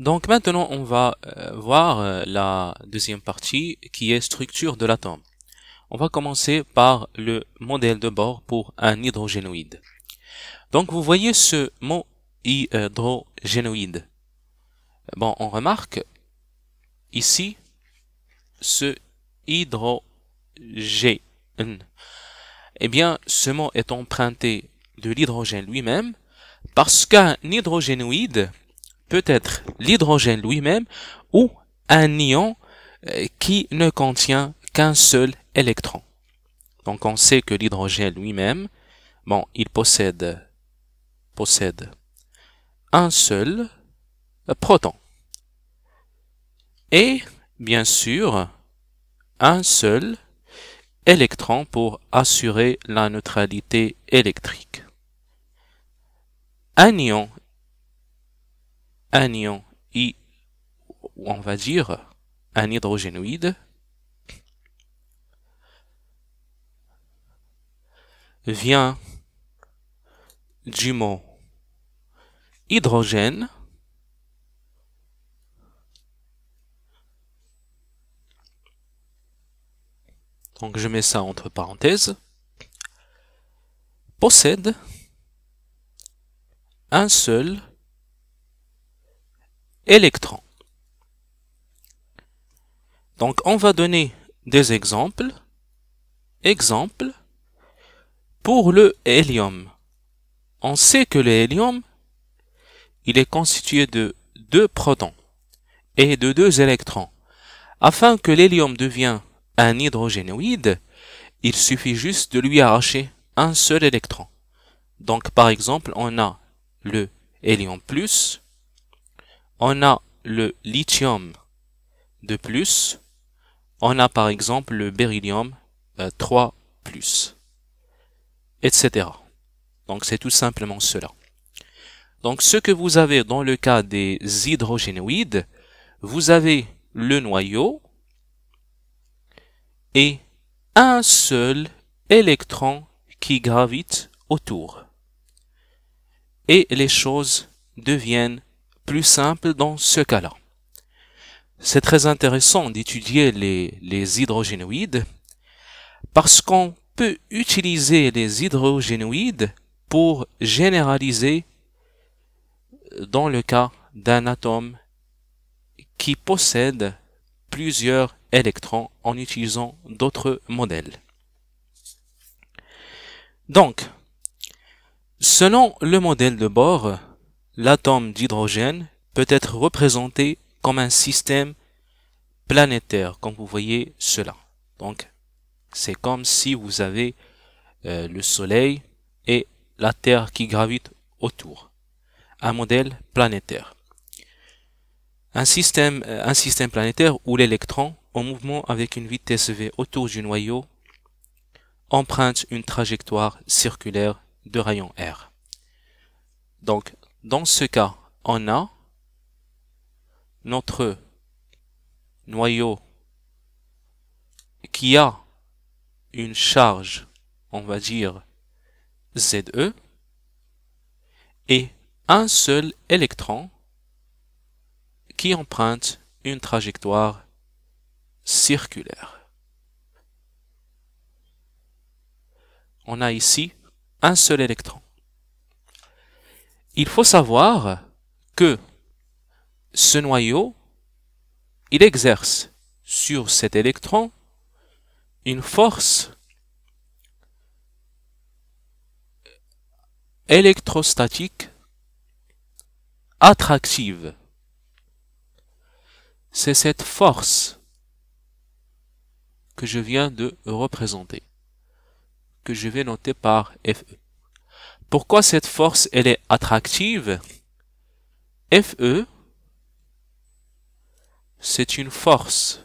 Donc maintenant on va euh, voir euh, la deuxième partie qui est structure de l'atome. On va commencer par le modèle de bord pour un hydrogénoïde. Donc vous voyez ce mot hydrogénoïde. Bon, on remarque ici ce hydrogène. Eh bien, ce mot est emprunté de l'hydrogène lui-même parce qu'un hydrogénoïde peut être l'hydrogène lui-même ou un ion euh, qui ne contient qu'un seul électron. Donc on sait que l'hydrogène lui-même, bon, il possède, possède un seul euh, proton. Et bien sûr, un seul électron pour assurer la neutralité électrique. Un ion un ion I, on va dire un hydrogénoïde, vient du mot hydrogène donc je mets ça entre parenthèses, possède un seul électrons. Donc on va donner des exemples. Exemple, pour le hélium. On sait que le hélium, il est constitué de deux protons et de deux électrons. Afin que l'hélium devienne un hydrogénoïde, il suffit juste de lui arracher un seul électron. Donc par exemple, on a le hélium plus on a le lithium de plus, on a par exemple le beryllium 3 euh, plus, etc. Donc c'est tout simplement cela. Donc ce que vous avez dans le cas des hydrogénoïdes, vous avez le noyau et un seul électron qui gravite autour. Et les choses deviennent plus simple dans ce cas-là. C'est très intéressant d'étudier les, hydrogénoïdes parce qu'on peut utiliser les hydrogénoïdes pour généraliser dans le cas d'un atome qui possède plusieurs électrons en utilisant d'autres modèles. Donc, selon le modèle de Bohr, l'atome d'hydrogène peut être représenté comme un système planétaire, comme vous voyez cela. Donc, c'est comme si vous avez euh, le Soleil et la Terre qui gravitent autour. Un modèle planétaire. Un système, euh, un système planétaire où l'électron, en mouvement avec une vitesse v autour du noyau, emprunte une trajectoire circulaire de rayon R. Donc, dans ce cas, on a notre noyau qui a une charge, on va dire ZE, et un seul électron qui emprunte une trajectoire circulaire. On a ici un seul électron il faut savoir que ce noyau, il exerce sur cet électron une force électrostatique attractive. C'est cette force que je viens de représenter, que je vais noter par FE. Pourquoi cette force, elle est attractive FE, c'est une force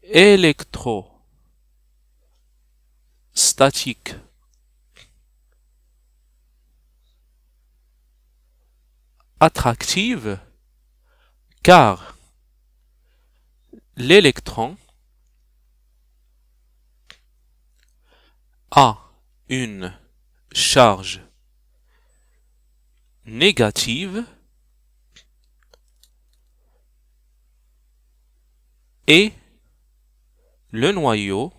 électrostatique attractive car l'électron a une charge négative et le noyau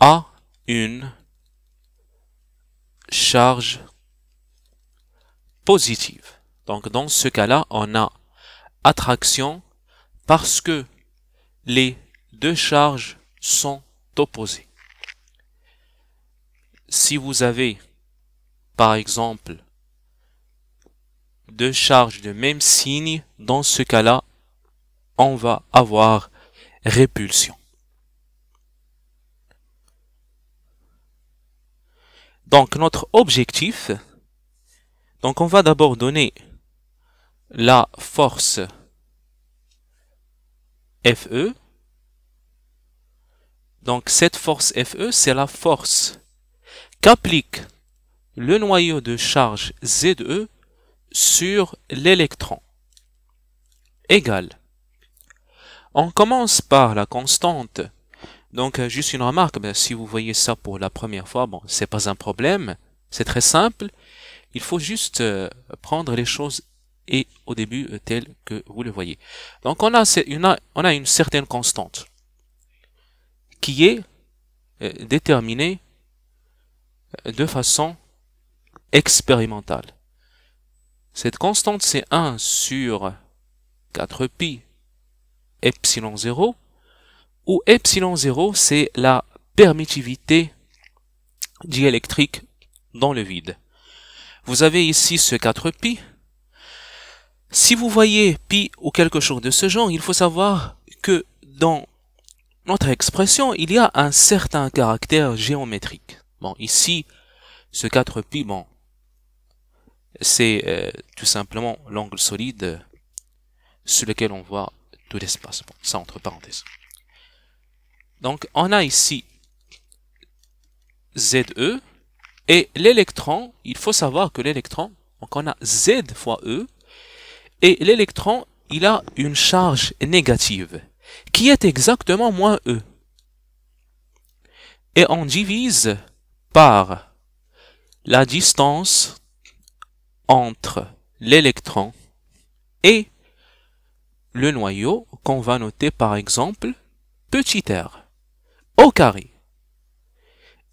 a une charge positive. Donc dans ce cas-là, on a attraction parce que les deux charges sont opposées si vous avez, par exemple, deux charges de même signe, dans ce cas-là, on va avoir répulsion. Donc notre objectif, donc on va d'abord donner la force FE. Donc cette force FE, c'est la force qu'applique le noyau de charge ZE sur l'électron Égal. On commence par la constante. Donc, euh, juste une remarque, ben, si vous voyez ça pour la première fois, bon, c'est pas un problème, c'est très simple. Il faut juste euh, prendre les choses et au début euh, tel que vous le voyez. Donc, on a, une, certaine constante qui est déterminée de façon expérimentale. Cette constante, c'est 1 sur 4pi epsilon 0, où epsilon 0, c'est la permittivité diélectrique dans le vide. Vous avez ici ce 4pi. Si vous voyez pi ou quelque chose de ce genre, il faut savoir que dans notre expression, il y a un certain caractère géométrique. Bon, ici, ce 4 π c'est euh, tout simplement l'angle solide sur lequel on voit tout l'espace. Bon, ça entre parenthèses. Donc, on a ici ZE, et l'électron, il faut savoir que l'électron, donc on a Z fois E, et l'électron, il a une charge négative, qui est exactement moins E. Et on divise par la distance entre l'électron et le noyau qu'on va noter par exemple petit r au carré.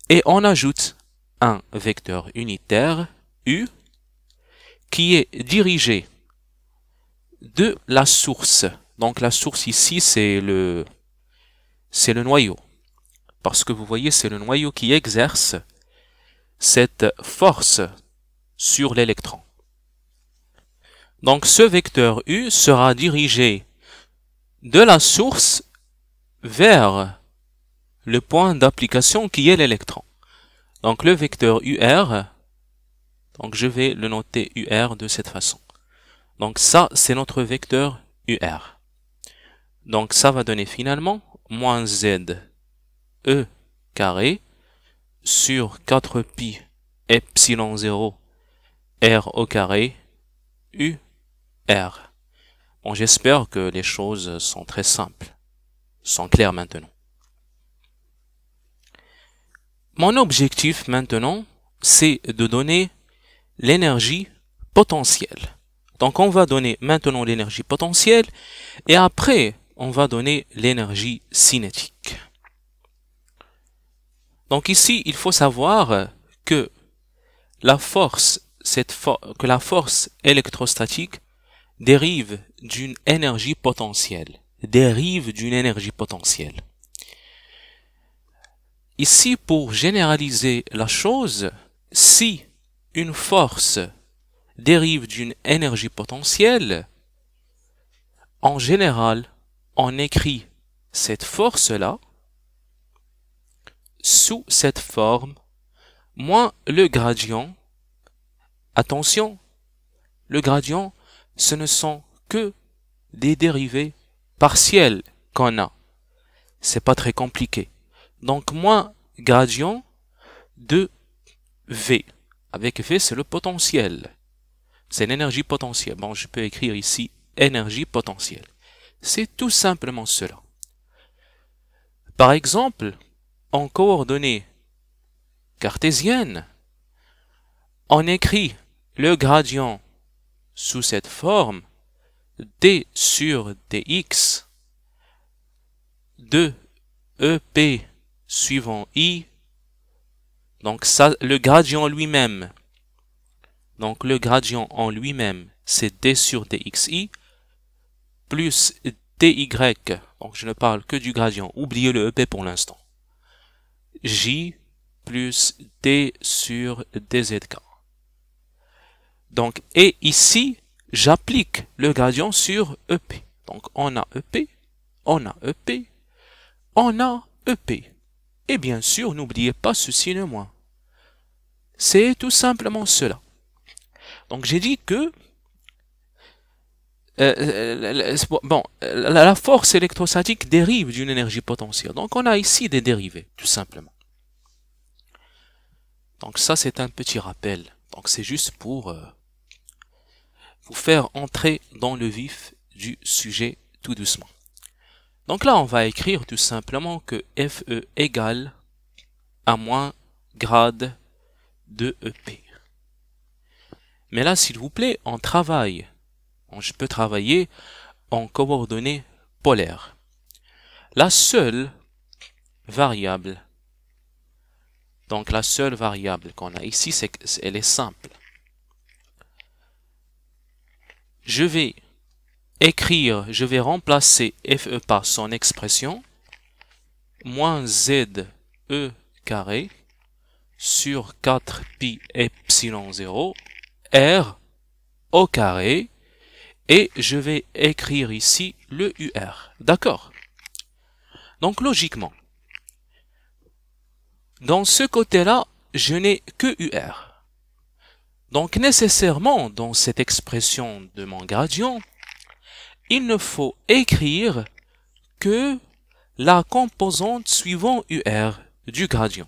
Et on ajoute un vecteur unitaire u qui est dirigé de la source. Donc la source ici c'est le c'est le noyau. Parce que vous voyez, c'est le noyau qui exerce cette force sur l'électron. Donc ce vecteur U sera dirigé de la source vers le point d'application qui est l'électron. Donc le vecteur UR, donc je vais le noter UR de cette façon. Donc ça, c'est notre vecteur UR. Donc ça va donner finalement moins Z E carré sur 4pi epsilon 0 R au carré U R. Bon, j'espère que les choses sont très simples, sont claires maintenant. Mon objectif maintenant, c'est de donner l'énergie potentielle. Donc on va donner maintenant l'énergie potentielle et après on va donner l'énergie cinétique. Donc ici, il faut savoir que la force, que la force électrostatique dérive d'une énergie potentielle. Dérive d'une énergie potentielle. Ici, pour généraliser la chose, si une force dérive d'une énergie potentielle, en général, on écrit cette force-là sous cette forme moins le gradient. Attention, le gradient, ce ne sont que des dérivés partiels qu'on a. C'est pas très compliqué. Donc moins gradient de V. Avec V, c'est le potentiel. C'est l'énergie potentielle. Bon, je peux écrire ici énergie potentielle. C'est tout simplement cela. Par exemple, en coordonnées cartésiennes. On écrit le gradient sous cette forme d sur dx de ep suivant i. Donc ça, le gradient lui-même. Donc le gradient en lui-même, c'est d sur dxi plus dy. Donc je ne parle que du gradient. Oubliez le ep pour l'instant. J plus D sur DZK. Donc, et ici, j'applique le gradient sur EP. Donc, on a EP, on a EP, on a EP. Et bien sûr, n'oubliez pas ceci signe moins. C'est tout simplement cela. Donc, j'ai dit que euh, euh, bon, euh, la force électrostatique dérive d'une énergie potentielle. Donc on a ici des dérivés, tout simplement. Donc ça c'est un petit rappel. Donc c'est juste pour vous faire entrer dans le vif du sujet tout doucement. Donc là on va écrire tout simplement que FE égale à moins grade de EP. Mais là s'il vous plaît, on travaille je peux travailler en coordonnées polaires. La seule variable, donc la seule variable qu'on a ici, c'est qu'elle est simple. Je vais écrire, je vais remplacer FE par son expression, moins e carré sur 4 pi epsilon 0 R au carré et je vais écrire ici le UR. D'accord Donc logiquement, dans ce côté-là, je n'ai que UR. Donc nécessairement, dans cette expression de mon gradient, il ne faut écrire que la composante suivant UR du gradient.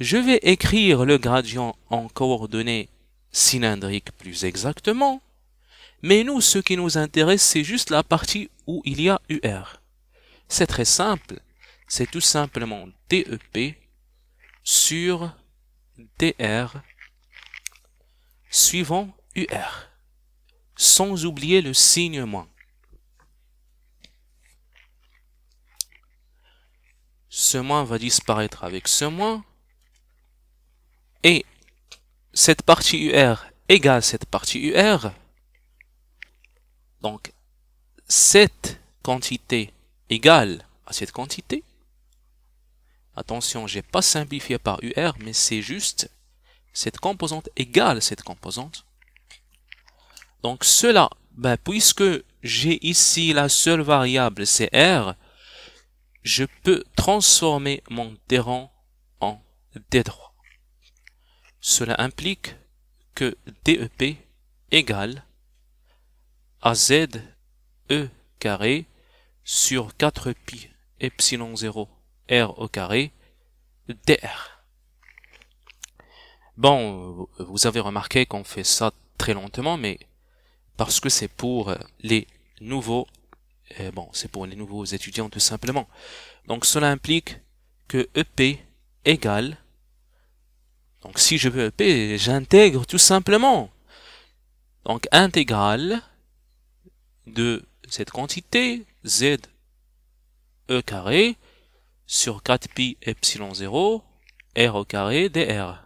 Je vais écrire le gradient en coordonnées cylindriques plus exactement, mais nous, ce qui nous intéresse, c'est juste la partie où il y a UR. C'est très simple. C'est tout simplement DEP sur DR suivant UR. Sans oublier le signe moins. Ce moins va disparaître avec ce moins. Et cette partie UR égale cette partie UR donc, cette quantité égale à cette quantité. Attention, n'ai pas simplifié par UR, mais c'est juste cette composante égale cette composante. Donc cela, ben, puisque j'ai ici la seule variable, c'est R, je peux transformer mon d en d Cela implique que DEP égale AZ E carré sur 4 pi epsilon 0 R au carré dr. Bon, euh, vous avez remarqué qu'on fait ça très lentement, mais parce que c'est pour les nouveaux, eh bon, c'est pour les nouveaux étudiants tout simplement. Donc cela implique que EP égale, donc si je veux EP, j'intègre tout simplement. Donc intégrale de cette quantité, z e carré, sur 4pi epsilon 0, r au carré dr.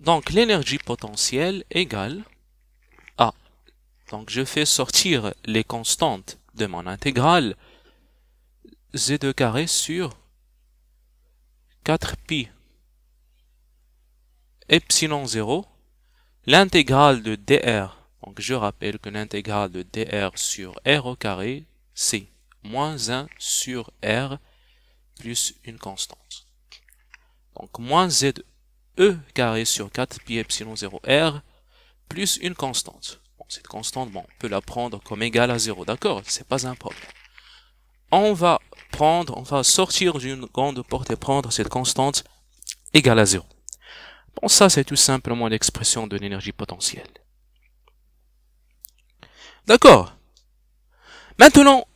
Donc l'énergie potentielle égale à, donc je fais sortir les constantes de mon intégrale, z2 carré sur 4pi epsilon 0, l'intégrale de dr, donc je rappelle que l'intégrale de dr sur r au carré, c'est moins 1 sur r plus une constante. Donc moins z e carré sur 4pi epsilon 0 r plus une constante. Bon, cette constante, on peut la prendre comme égale à 0, d'accord C'est pas un problème. On va prendre, on sortir d'une grande porte et prendre cette constante égale à zéro. Bon, ça, c'est tout simplement l'expression de l'énergie potentielle. D'accord. Maintenant,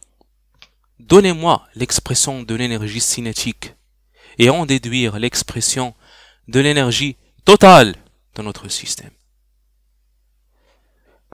donnez-moi l'expression de l'énergie cinétique et en déduire l'expression de l'énergie totale de notre système.